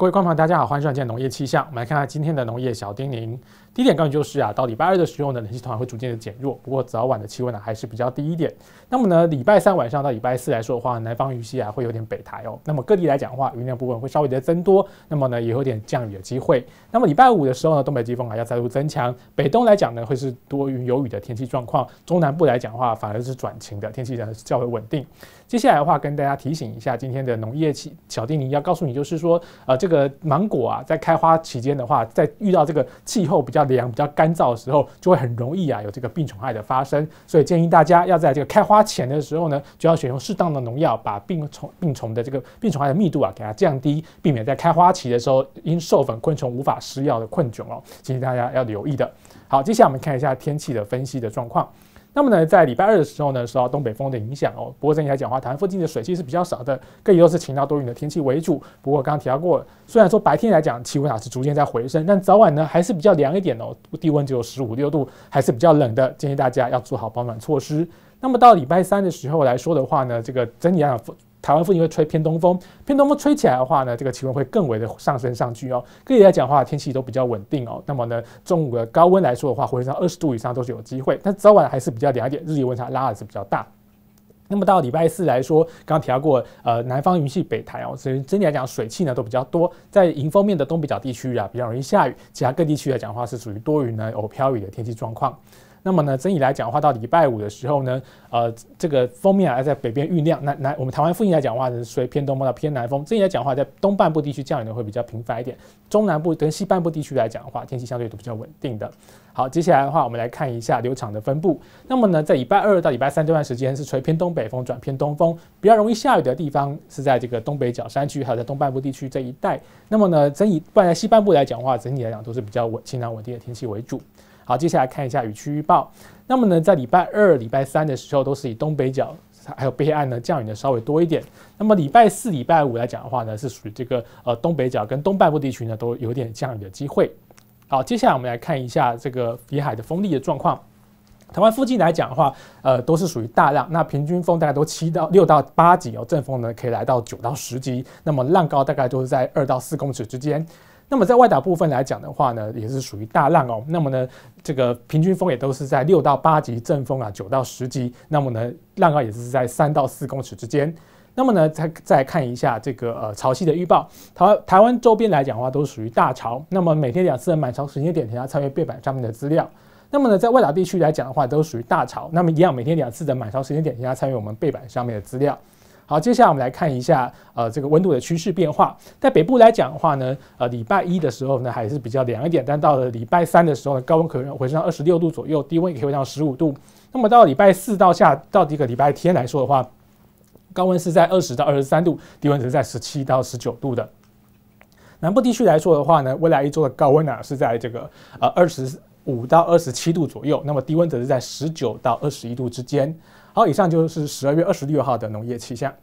各位观众朋友，大家好，欢迎收看农业气象。我们来看看今天的农业小叮咛。第一点告诉你就是啊，到礼拜二的时候呢，冷气团会逐渐的减弱，不过早晚的气温呢还是比较低一点。那么呢，礼拜三晚上到礼拜四来说的话，南方雨系啊会有点北台哦。那么各地来讲的话，雨量部分会稍微的增多，那么呢也有点降雨的机会。那么礼拜五的时候呢，东北季风还要再度增强，北东来讲呢会是多云有雨的天气状况，中南部来讲的话反而是转晴的天气，呢较为稳定。接下来的话，跟大家提醒一下今天的农业气小叮咛要告诉你就是说，呃，这。这个芒果啊，在开花期间的话，在遇到这个气候比较凉、比较干燥的时候，就会很容易啊有这个病虫害的发生。所以建议大家要在这个开花前的时候呢，就要选用适当的农药，把病虫病虫的这个病虫害的密度啊给它降低，避免在开花期的时候因授粉昆虫无法施药的困窘哦。请大家要留意的。好，接下来我们看一下天气的分析的状况。那么呢，在礼拜二的时候呢，受到东北风的影响哦。不过整讲的话，台湾附近的水汽是比较少的，更多是晴到多云的天气为主。不过刚刚提到过，虽然说白天来讲气温啊是逐渐在回升，但早晚呢还是比较凉一点哦，低温只有十五六度，还是比较冷的。建议大家要做好保暖措施。那么到礼拜三的时候来说的话呢，这个真阳。台湾附近会吹偏东风，偏东风吹起来的话呢，这个气温会更为的上升上去哦。整体来讲的话，天气都比较稳定哦。那么呢，中午的高温来说的话，回升到二十度以上都是有机会。但早晚还是比较凉一点，日夜温差拉的是比较大。那么到礼拜四来说，刚刚提到过，呃，南方云系北抬哦，所以整体来讲水汽呢都比较多，在迎风面的东、北角地区啊，比较容易下雨。其他各地区来讲的话，是属于多云呢偶飘雨的天气状况。那么呢，整体来讲的话，到礼拜五的时候呢，呃，这个封面还在北边酝酿。南南，我们台湾附近来讲的话是随偏东风到偏南风。整体来讲的话，在东半部地区降雨呢会比较频繁一点，中南部跟西半部地区来讲的话，天气相对都比较稳定的。好，接下来的话，我们来看一下流场的分布。那么呢，在礼拜二到礼拜三这段时间是吹偏东北风转偏东风，比较容易下雨的地方是在这个东北角山区，还有在东半部地区这一带。那么呢，整体不然西半部来讲的话，整体来讲都是比较稳、晴朗稳定的天气为主。好，接下来看一下雨区预报。那么呢，在礼拜二、礼拜三的时候，都是以东北角还有北岸呢降雨呢稍微多一点。那么礼拜四、礼拜五来讲的话呢，是属于这个呃东北角跟东半部地区呢都有点降雨的机会。好，接下来我们来看一下这个北海的风力的状况。台湾附近来讲的话，呃，都是属于大浪，那平均风大概都七到六到八级哦，阵风呢可以来到九到十级。那么浪高大概就是在二到四公尺之间。那么在外岛部分来讲的话呢，也是属于大浪哦。那么呢，这个平均风也都是在六到八级阵风啊，九到十级。那么呢，浪高也是在三到四公尺之间。那么呢，再再看一下这个呃潮汐的预报，台台湾周边来讲的话，都属于大潮。那么每天两次的满潮时间点，请大家与阅背板上面的资料。那么呢，在外岛地区来讲的话，都属于大潮。那么一样每天两次的满潮时间点，请大家与阅我们背板上面的资料。好，接下来我们来看一下，呃，这个温度的趋势变化。在北部来讲的话呢，呃，礼拜一的时候呢还是比较凉一点，但到了礼拜三的时候，高温可能回升到二十六度左右，低温也可以回升到十五度。那么到礼拜四到下到这个礼拜天来说的话，高温是在二十到二十三度，低温则是在十七到十九度的。南部地区来说的话呢，未来一周的高温呢是在这个呃二十五到二十七度左右，那么低温则是在十九到二十一度之间。好，以上就是十二月二十六号的农业气象。